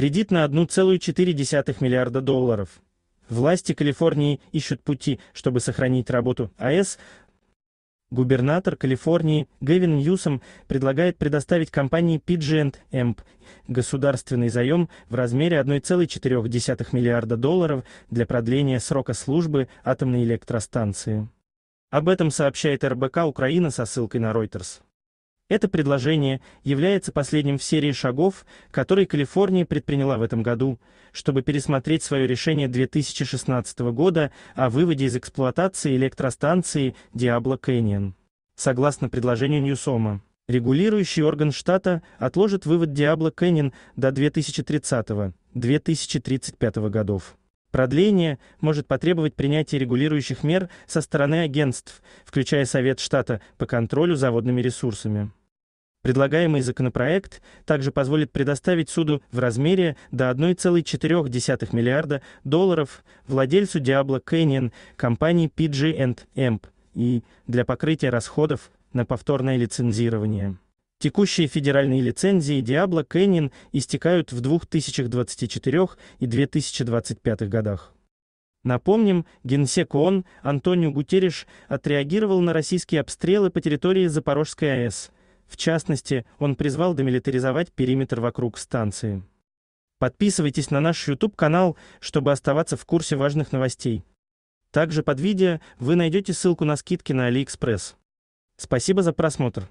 Кредит на 1,4 миллиарда долларов. Власти Калифорнии ищут пути, чтобы сохранить работу АЭС. Губернатор Калифорнии Гэвин Ньюсом предлагает предоставить компании PG&M государственный заем в размере 1,4 миллиарда долларов для продления срока службы атомной электростанции. Об этом сообщает РБК Украина со ссылкой на Reuters. Это предложение является последним в серии шагов, которые Калифорния предприняла в этом году, чтобы пересмотреть свое решение 2016 года о выводе из эксплуатации электростанции Диабло Canyon. Согласно предложению Ньюсома, регулирующий орган штата отложит вывод Диабло Canyon до 2030-2035 годов. Продление может потребовать принятия регулирующих мер со стороны агентств, включая Совет штата по контролю за водными ресурсами. Предлагаемый законопроект также позволит предоставить суду в размере до 1,4 миллиарда долларов владельцу Diablo Canyon компании PG&M и для покрытия расходов на повторное лицензирование. Текущие федеральные лицензии Diablo Canyon истекают в 2024 и 2025 годах. Напомним, генсек ООН Антонио Гутерриш отреагировал на российские обстрелы по территории Запорожской АЭС – в частности, он призвал демилитаризовать периметр вокруг станции. Подписывайтесь на наш YouTube-канал, чтобы оставаться в курсе важных новостей. Также под видео вы найдете ссылку на скидки на AliExpress. Спасибо за просмотр.